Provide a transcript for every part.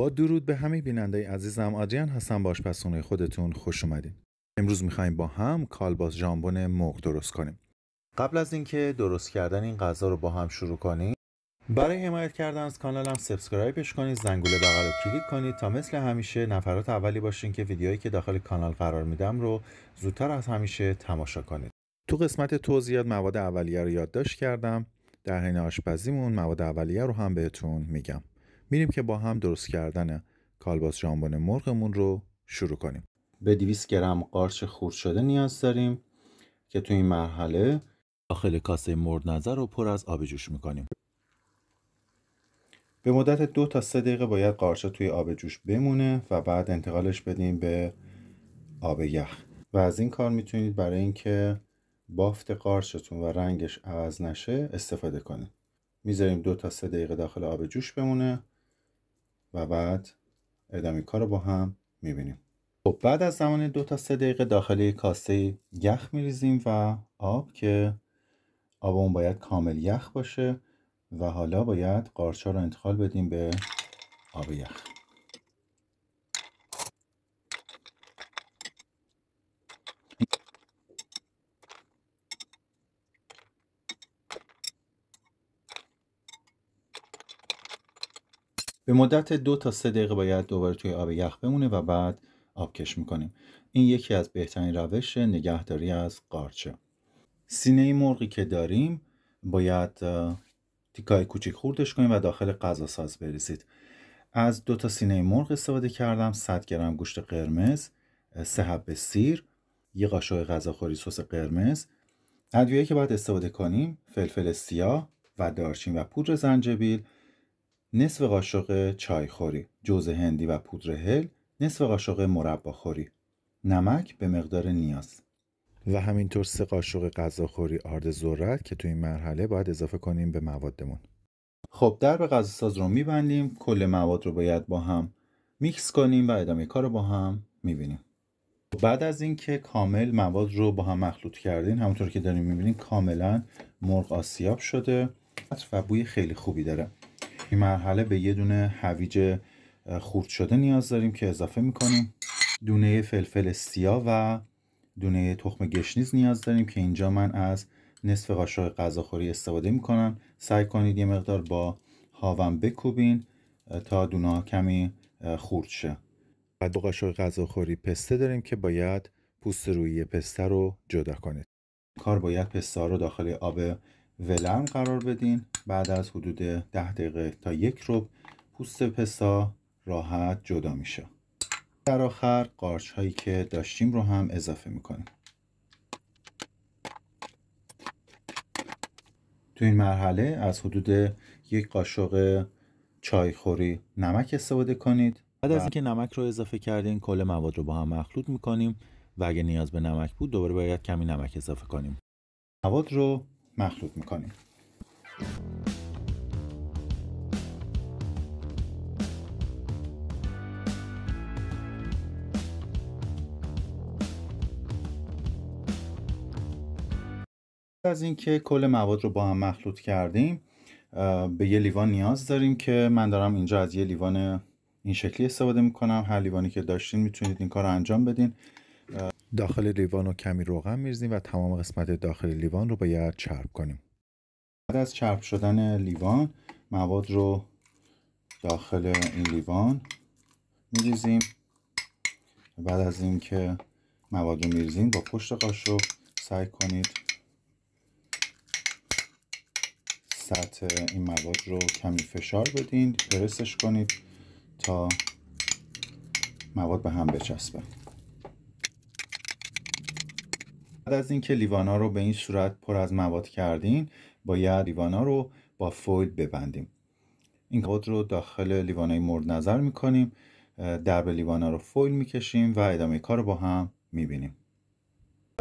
با درود به همه بیننده عزیزم آدریان هستم باش پسونه خودتون خوش اومدین امروز میخوایم با هم کالباس ژامبون مرغ درست کنیم قبل از اینکه درست کردن این غذا رو با هم شروع کنیم برای حمایت کردن از کانالم سابسکرایبش کنید زنگوله بغل رو کلیک کنید تا مثل همیشه نفرات اولی باشین که ویدیوهایی که داخل کانال قرار میدم رو زودتر از همیشه تماشا کنید تو قسمت توضیحات مواد اولیه رو یادداشت کردم در حین آشپزیمون مواد اولیه رو هم بهتون میگم میریم که با هم درست کردن کالباس ژامبون مرغمون رو شروع کنیم به 200 گرم قارچ خورد شده نیاز داریم که تو این مرحله داخل کاسه مرد نظر رو پر از آب جوش میکنیم به مدت دو تا سه دقیقه باید قارچ توی آب جوش بمونه و بعد انتقالش بدیم به آب یخ و از این کار میتونید برای اینکه بافت قارچتون و رنگش عوض نشه استفاده کنید میذاریم دو تا سه دقیقه داخل آب جوش بمونه و بعد ادامه کار رو با هم میبینیم خب بعد از زمان دو تا سه دقیقه داخلی کاسه یخ میریزیم و آب که آب اون باید کامل یخ باشه و حالا باید قارچا رو انتقال بدیم به آب یخ به مدت دو تا سه دقیقه باید دوباره توی آب یخ بمونه و بعد آبکش میکنیم این یکی از بهترین روش نگهداری از قارچه سینه مرغی که داریم باید تیکای کوچیک خوردش کنیم و داخل غذا ساز بریزید از دو تا سینه مرغ استفاده کردم 100 گرم گوشت قرمز سه حب سیر یه قاشق غذاخوری سس قرمز ادویه که باید استفاده کنیم فلفل سیاه و دارچین و پودر زنجبیل نصف قاشق چای خوری جوز هندی و پودر هل نصف قاشق مربا خوری نمک به مقدار نیاز و همینطور سه قاشق غذاخوری آرد ذرت که تو این مرحله باید اضافه کنیم به موادمون خب در به ساز رو میبندیم کل مواد رو باید با هم میکس کنیم و ادامه کار رو با هم میبینیم بعد از اینکه کامل مواد رو با هم مخلوط کردین همونطور که داریم میبینیم کاملا مرغ آسیاب شده و بوی خیلی خوبی داره این مرحله به یه دونه هویج خورد شده نیاز داریم که اضافه میکنیم دونه فلفل سیاه و دونه تخم گشنیز نیاز داریم که اینجا من از نصف قاشق غذاخوری استفاده میکنم سعی کنید یه مقدار با هاون بکوبین تا دونا کمی خورد شه و دو قاشق غذاخوری پسته داریم که باید پوست روی پسته رو جدا کنید کار باید پسته رو داخل آب ولرم قرار بدین بعد از حدود 10 دقیقه تا یک رب پوست پسا راحت جدا میشه در آخر قارچ هایی که داشتیم رو هم اضافه میکنیم تو این مرحله از حدود یک قاشق چایخوری نمک استفاده کنید بعد از اینکه نمک رو اضافه کردین کل مواد رو با هم مخلوط میکنیم و اگه نیاز به نمک بود دوباره باید کمی نمک اضافه کنیم مواد رو مخلوط میکنیم از اینکه کل مواد رو با هم مخلوط کردیم به یه لیوان نیاز داریم که من دارم اینجا از یه لیوان این شکلی استفاده میکنم هر لیوانی که داشتین میتونید این کار رو انجام بدین داخل لیوان رو کمی روغن میریزیم و تمام قسمت داخل لیوان رو باید چرب کنیم بعد از چرب شدن لیوان مواد رو داخل این لیوان میریزیم بعد از اینکه مواد رو میریزیم با پشت قاشق سعی کنید سطح این مواد رو کمی فشار بدین پرسش کنید تا مواد به هم بچسبه بعد از اینکه لیوانا رو به این صورت پر از مواد کردین باید لیوانا رو با فویل ببندیم این کود رو داخل لیوانای مورد نظر میکنیم درب لیوانا رو فویل میکشیم و ادامه کار رو با هم میبینیم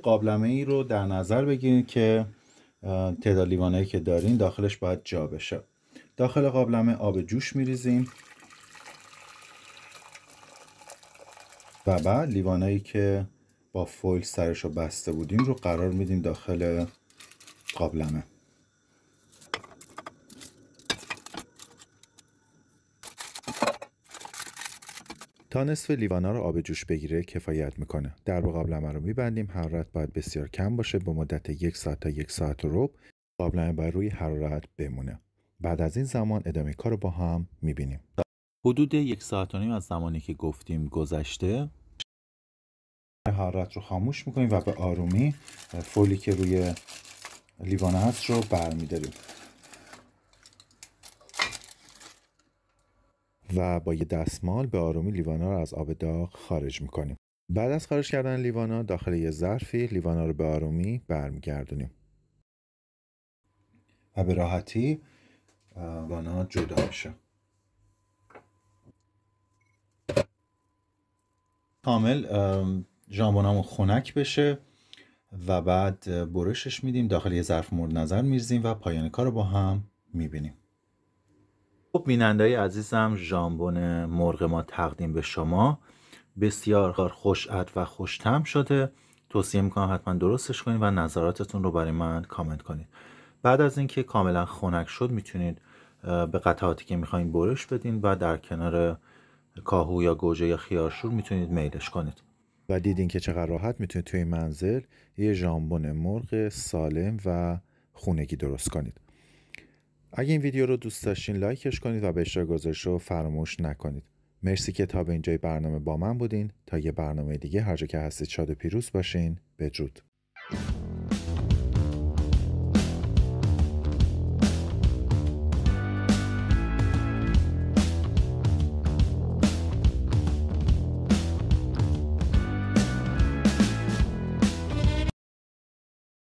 قابلمه ای رو در نظر بگیرید که تعداد لیوانایی که دارین داخلش باید جا بشه داخل قابلمه آب جوش میریزیم و بعد لیوانایی که فویل سرش رو بسته بودیم رو قرار میدیم داخل قابلمه تا نصف لیوانا رو آب جوش بگیره کفایت میکنه در قابلمه رو میبندیم حرارت باید بسیار کم باشه به مدت یک ساعت تا یک ساعت و قابلمه باید روی حرارت بمونه بعد از این زمان ادامه کار رو با هم میبینیم حدود یک ساعت و نیم از زمانی که گفتیم گذشته حرارت رو خاموش میکنیم و به آرومی فولی که روی لیوان هست رو برمیداریم و با یه دستمال به آرومی لیوانا رو از آب داغ خارج میکنیم بعد از خارج کردن لیوانا داخل یه ظرفی لیوانا رو به آرومی برمیگردونیم و به راحتی لیوانا جدا میشه کامل ژامبونامون خنک بشه و بعد برشش میدیم داخل یه ظرف مورد نظر میریزیم و پایان کار رو با هم میبینیم خب بیننده عزیزم ژامبون مرغ ما تقدیم به شما بسیار خوشعت و خوشتم شده توصیه میکنم حتما درستش کنید و نظراتتون رو برای من کامنت کنید بعد از اینکه کاملا خنک شد میتونید به قطعاتی که میخواین برش بدین و در کنار کاهو یا گوجه یا خیارشور میتونید میلش کنید و دیدین که چقدر راحت میتونید توی این منزل یه ژامبون مرغ سالم و خونگی درست کنید اگه این ویدیو رو دوست داشتین لایکش کنید و به اشتراک گذاشت رو فراموش نکنید مرسی که تا به اینجای برنامه با من بودین تا یه برنامه دیگه هر جا که هستید شاد و پیروز باشین بدرود